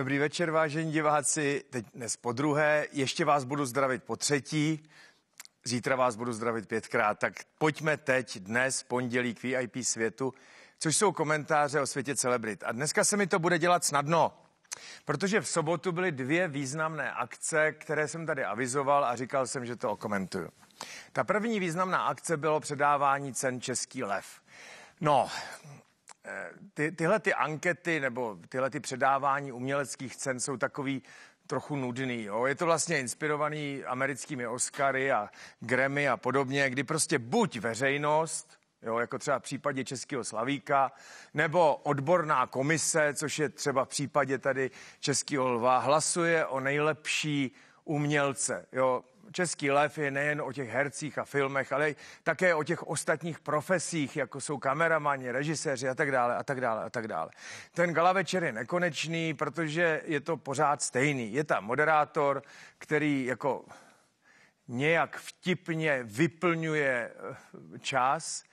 Dobrý večer, vážení diváci. Teď dnes po druhé. Ještě vás budu zdravit po třetí. Zítra vás budu zdravit pětkrát. Tak pojďme teď dnes, pondělí k VIP světu, což jsou komentáře o světě celebrit. A dneska se mi to bude dělat snadno. Protože v sobotu byly dvě významné akce, které jsem tady avizoval a říkal jsem, že to okomentuju. Ta první významná akce bylo předávání cen Český lev. No, Eh, ty, tyhle ty ankety nebo tyhle ty předávání uměleckých cen jsou takový trochu nudný. Jo? Je to vlastně inspirovaný americkými Oscary a Grammy a podobně, kdy prostě buď veřejnost, jo, jako třeba v případě Českého Slavíka, nebo odborná komise, což je třeba v případě tady Českého lva, hlasuje o nejlepší umělce. Jo? Český lev je nejen o těch hercích a filmech, ale také o těch ostatních profesích, jako jsou kameramani, režiséři a tak dále a tak dále a tak dále. Ten gala večer je nekonečný, protože je to pořád stejný. Je tam moderátor, který jako nějak vtipně vyplňuje eh, čas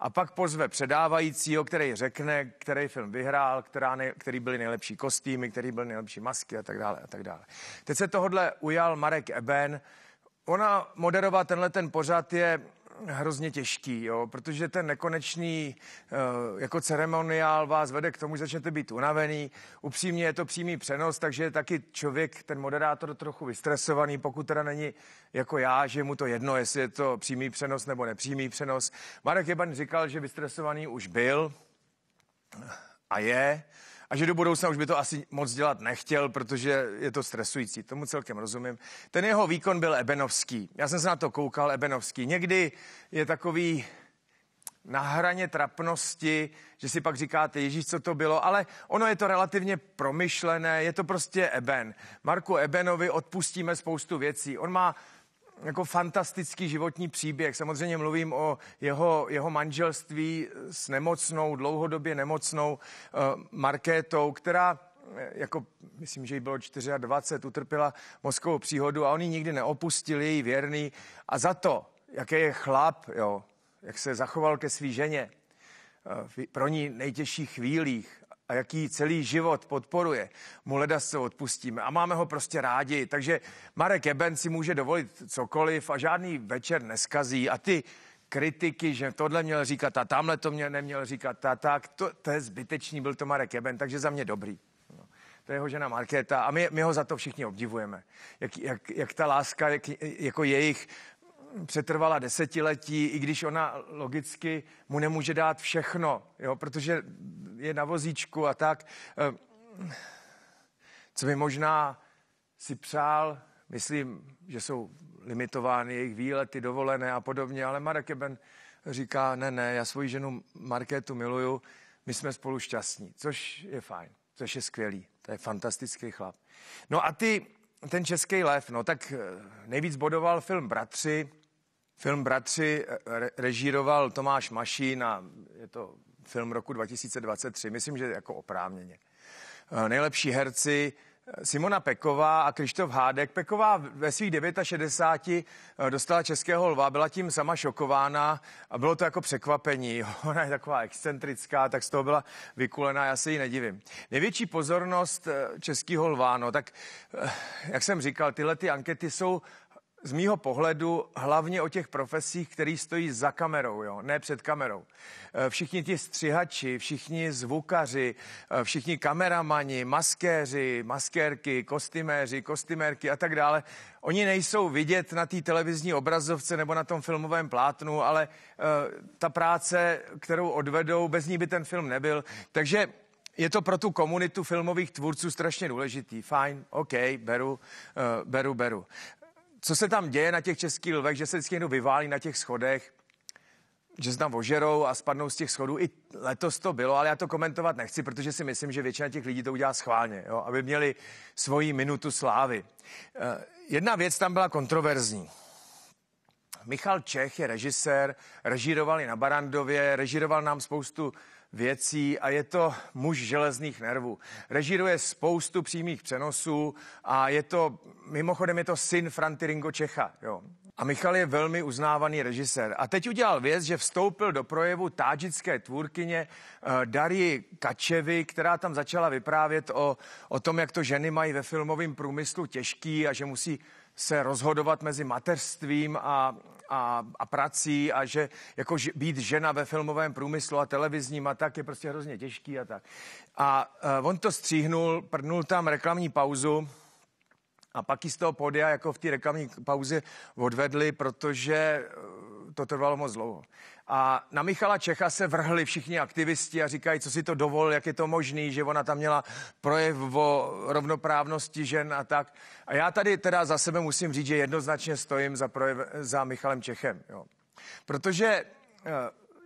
a pak pozve předávajícího, který řekne, který film vyhrál, která nej, který byly nejlepší kostýmy, který byly nejlepší masky a tak dále a tak dále. Teď se tohodle ujal Marek Eben, Ona moderovat tenhle ten pořad je hrozně těžký, jo, protože ten nekonečný eh, jako ceremoniál vás vede k tomu, že začnete být unavený. Upřímně je to přímý přenos, takže je taky člověk, ten moderátor trochu vystresovaný, pokud teda není jako já, že mu to jedno, jestli je to přímý přenos nebo nepřímý přenos. Marek Jeban říkal, že vystresovaný už byl a je a že do budoucna už by to asi moc dělat nechtěl, protože je to stresující. Tomu celkem rozumím. Ten jeho výkon byl Ebenovský. Já jsem se na to koukal, Ebenovský. Někdy je takový na hraně trapnosti, že si pak říkáte, Ježíš, co to bylo, ale ono je to relativně promyšlené, je to prostě Eben. Marku Ebenovi odpustíme spoustu věcí. On má jako fantastický životní příběh. Samozřejmě mluvím o jeho, jeho manželství s nemocnou, dlouhodobě nemocnou eh, Markétou, která eh, jako myslím, že jí bylo 24, utrpěla mozkovou příhodu a oni nikdy neopustili její věrný a za to, jaký je chlap, jo, jak se zachoval ke své ženě, eh, pro ní nejtěžších chvílích, a jaký celý život podporuje, mu leda se odpustíme a máme ho prostě rádi. Takže Marek Eben si může dovolit cokoliv a žádný večer neskazí a ty kritiky, že tohle měl říkat a tamhle to mě neměl říkat a tak, to, to je zbytečný, byl to Marek Eben, takže za mě dobrý. No, to je jeho žena Markéta a my, my ho za to všichni obdivujeme. Jak, jak, jak ta láska, jak, jako jejich přetrvala desetiletí, i když ona logicky mu nemůže dát všechno, jo, protože je na vozíčku a tak. Eh, co by možná si přál, myslím, že jsou limitovány jejich výlety, dovolené a podobně, ale Marek Eben říká, ne, ne, já svoji ženu Markétu miluju, my jsme spolu šťastní, což je fajn, což je skvělý, to je fantastický chlap. No a ty ten český lev, no tak eh, nejvíc bodoval film Bratři. Film Bratři eh, režíroval Tomáš Mašín a je to film roku 2023, myslím, že jako oprávněně. Eh, nejlepší herci Simona Peková a Krištof Hádek. Peková ve svých 69 eh, dostala českého lva, byla tím sama šokována a bylo to jako překvapení. Ona je taková excentrická, tak z toho byla vykulená, já se jí nedivím. Největší pozornost eh, českého lva, no tak eh, jak jsem říkal, tyhle ty ankety jsou z mýho pohledu hlavně o těch profesích, který stojí za kamerou, jo? ne před kamerou. Eh, všichni ti střihači, všichni zvukaři, eh, všichni kameramani, maskéři, maskérky, kostyméři, kostymérky a tak dále, oni nejsou vidět na té televizní obrazovce nebo na tom filmovém plátnu, ale eh, ta práce, kterou odvedou, bez ní by ten film nebyl. Takže je to pro tu komunitu filmových tvůrců strašně důležitý. Fajn, OK, beru, uh, beru, beru co se tam děje na těch českých lvech, že se vždycky někdo vyválí na těch schodech, že se tam ožerou a spadnou z těch schodů. I letos to bylo, ale já to komentovat nechci, protože si myslím, že většina těch lidí to udělá schválně, jo, aby měli svoji minutu slávy. Eh, jedna věc tam byla kontroverzní. Michal Čech je režisér, režíroval i na Barandově, režíroval nám spoustu věcí a je to muž železných nervů. Režíruje spoustu přímých přenosů a je to, mimochodem je to syn Franti Ringo Čecha. Jo. A Michal je velmi uznávaný režisér. A teď udělal věc, že vstoupil do projevu tádžické tvůrkyně eh, Dary Kačevy, která tam začala vyprávět o, o tom, jak to ženy mají ve filmovém průmyslu těžký a že musí se rozhodovat mezi mateřstvím a, a, a prací a že jako ž, být žena ve filmovém průmyslu a televizním a tak je prostě hrozně těžký a tak. A uh, on to stříhnul, prdnul tam reklamní pauzu a pak ji z toho podia jako v té reklamní pauze odvedli, protože e, to trvalo moc dlouho. A na Michala Čecha se vrhli všichni aktivisti a říkají, co si to dovol, jak je to možný, že ona tam měla projev o rovnoprávnosti žen a tak. A já tady teda za sebe musím říct, že jednoznačně stojím za, projev, za Michalem Čechem. Jo. Protože eh,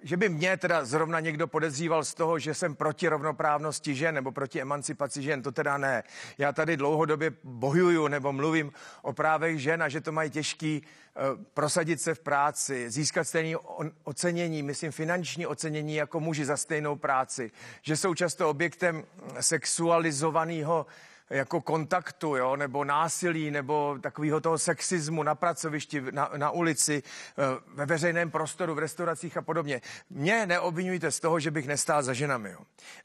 že by mě teda zrovna někdo podezříval z toho, že jsem proti rovnoprávnosti žen nebo proti emancipaci žen, to teda ne. Já tady dlouhodobě bojuju nebo mluvím o právech žen a že to mají těžký eh, prosadit se v práci, získat stejné ocenění, myslím finanční ocenění jako muži za stejnou práci, že jsou často objektem sexualizovaného jako kontaktu, jo, nebo násilí, nebo takového toho sexismu na pracovišti, na, na ulici, eh, ve veřejném prostoru, v restauracích a podobně. Mě neobvinujte z toho, že bych nestál za ženami. Jo.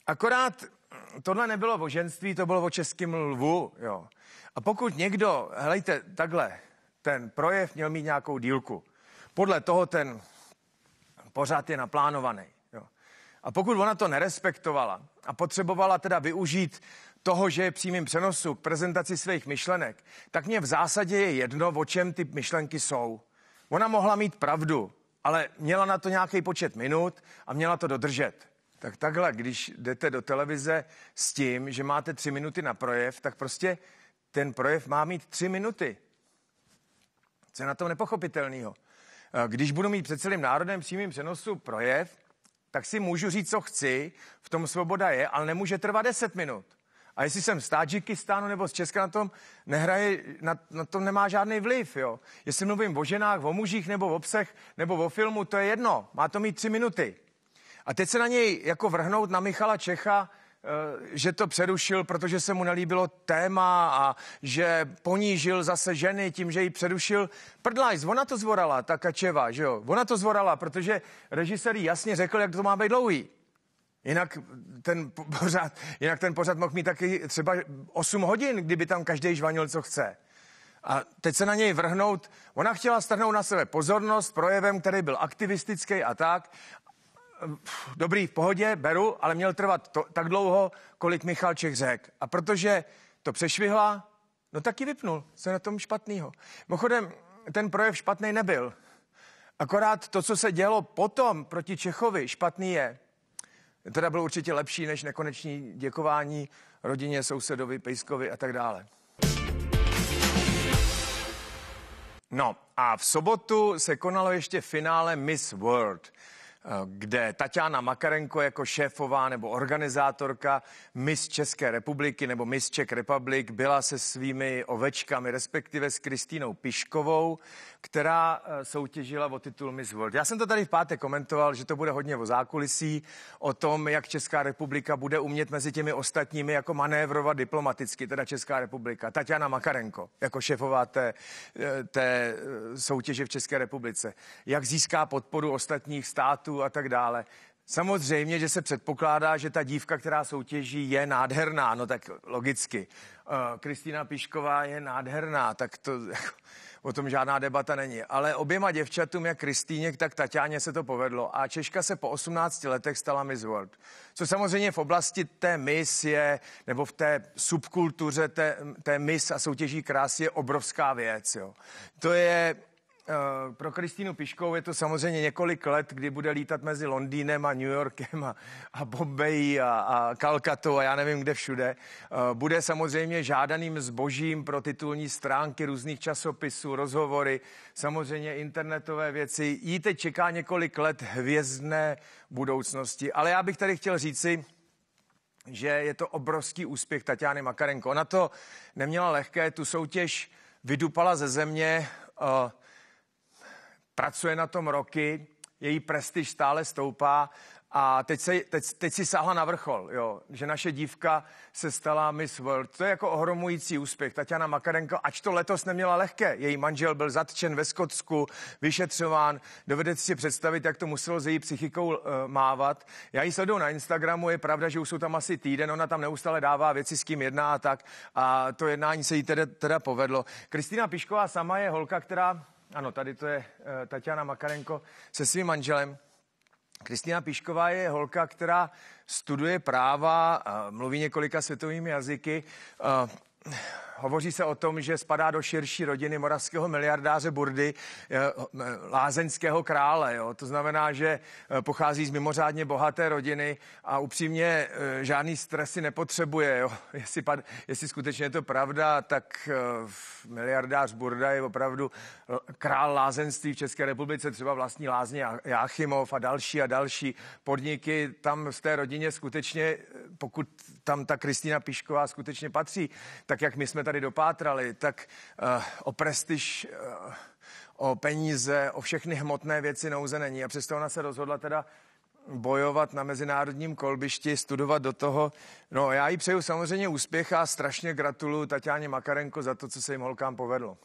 Akorát hm, tohle nebylo o ženství, to bylo o českém lvu. Jo. A pokud někdo, helejte, takhle, ten projev měl mít nějakou dílku. Podle toho ten pořád je naplánovaný. Jo. A pokud ona to nerespektovala a potřebovala teda využít toho, že je přímým přenosu k prezentaci svých myšlenek, tak mě v zásadě je jedno, o čem ty myšlenky jsou. Ona mohla mít pravdu, ale měla na to nějaký počet minut a měla to dodržet. Tak takhle, když jdete do televize s tím, že máte tři minuty na projev, tak prostě ten projev má mít tři minuty. Co je na tom nepochopitelného? Eh, když budu mít před celým národem přímým přenosu projev, tak si můžu říct, co chci, v tom svoboda je, ale nemůže trvat 10 minut. A jestli jsem z Tadžikistánu nebo z Česka, na tom nehraje, na, na tom nemá žádný vliv, jo. Jestli mluvím o ženách, o mužích nebo o psech nebo o filmu, to je jedno. Má to mít tři minuty. A teď se na něj jako vrhnout na Michala Čecha, eh, že to přerušil, protože se mu nelíbilo téma a že ponížil zase ženy tím, že ji přerušil. Prdlajs, ona to zvorala, ta Kačeva, že jo? Ona to zvorala, protože režisér jasně řekl, jak to má být dlouhý. Jinak ten pořad, jinak ten pořad mohl mít taky třeba 8 hodin, kdyby tam každý žvanil, co chce. A teď se na něj vrhnout, ona chtěla strhnout na sebe pozornost projevem, který byl aktivistický a tak. Dobrý, v pohodě, beru, ale měl trvat to, tak dlouho, kolik Michal Čech řekl. A protože to přešvihla, no taky vypnul, co je na tom špatného. Mimochodem, ten projev špatný nebyl. Akorát to, co se dělo potom proti Čechovi, špatný je teda byl určitě lepší než nekoneční děkování rodině, sousedovi, pejskovi a tak dále. No a v sobotu se konalo ještě finále Miss World kde Tatiana Makarenko jako šéfová nebo organizátorka Miss České republiky nebo Miss Czech Republic byla se svými ovečkami, respektive s Kristínou Piškovou, která eh, soutěžila o titul Miss World. Já jsem to tady v pátek komentoval, že to bude hodně o zákulisí, o tom, jak Česká republika bude umět mezi těmi ostatními jako manévrovat diplomaticky, teda Česká republika. Tatiana Makarenko jako šéfová té, eh, té eh, soutěže v České republice. Jak získá podporu ostatních států, států a tak dále. Samozřejmě, že se předpokládá, že ta dívka, která soutěží, je nádherná, no tak logicky. Eh, Kristýna uh, Pišková je nádherná, tak to jako, o tom žádná debata není. Ale oběma děvčatům, jak Kristýně, tak Tatáně se to povedlo a Češka se po 18 letech stala Miss World. Co samozřejmě v oblasti té Miss je, nebo v té subkultuře té, té Miss a soutěží krás je obrovská věc. Jo. To je Eh, pro Kristýnu Piškou je to samozřejmě několik let, kdy bude lítat mezi Londýnem a New Yorkem a, a Bombejí a, a Kalkatou a já nevím kde všude. Eh, bude samozřejmě žádaným zbožím pro titulní stránky různých časopisů, rozhovory, samozřejmě internetové věci. Jí teď čeká několik let hvězdné budoucnosti. Ale já bych tady chtěl říci, že je to obrovský úspěch Tatiany Makarenko. Ona to neměla lehké, tu soutěž vydupala ze země, uh, pracuje na tom roky, její prestiž stále stoupá a teď, se, teď, teď si sáhla na vrchol, jo, že naše dívka se stala Miss World. To je jako ohromující úspěch. Tatiana Makarenko, ač to letos neměla lehké, její manžel byl zatčen ve Skotsku, vyšetřován. Dovedete si představit, jak to muselo s její psychikou uh, mávat. Já ji sleduju na Instagramu, je pravda, že už jsou tam asi týden, ona tam neustále dává věci, s kým jedná a tak. A to jednání se jí teda, teda povedlo. Kristýna Pišková sama je holka, která ano, tady to je eh, Tatiana Makarenko se svým manželem. Kristýna Pišková je holka, která studuje práva, mluví několika světovými jazyky. Eh, Hovoří se o tom, že spadá do širší rodiny moravského miliardáře Burdy, eh, lázeňského krále. Jo. To znamená, že eh, pochází z mimořádně bohaté rodiny a upřímně eh, žádný stresy nepotřebuje. Jo. Jestli, pad, jestli skutečně je to pravda, tak miliardář Burda je opravdu král lázenství v České republice, třeba vlastní lázně Jáchymov a další a další podniky. Tam v té rodině skutečně, pokud tam ta Kristýna Pišková skutečně patří, tak jak my jsme tady dopátrali, tak uh, o prestiž, uh, o peníze, o všechny hmotné věci nouze není. A přesto ona se rozhodla teda bojovat na mezinárodním kolbišti, studovat do toho. No já jí přeju samozřejmě úspěch a strašně gratuluju Tatianě Makarenko za to, co se jim holkám povedlo.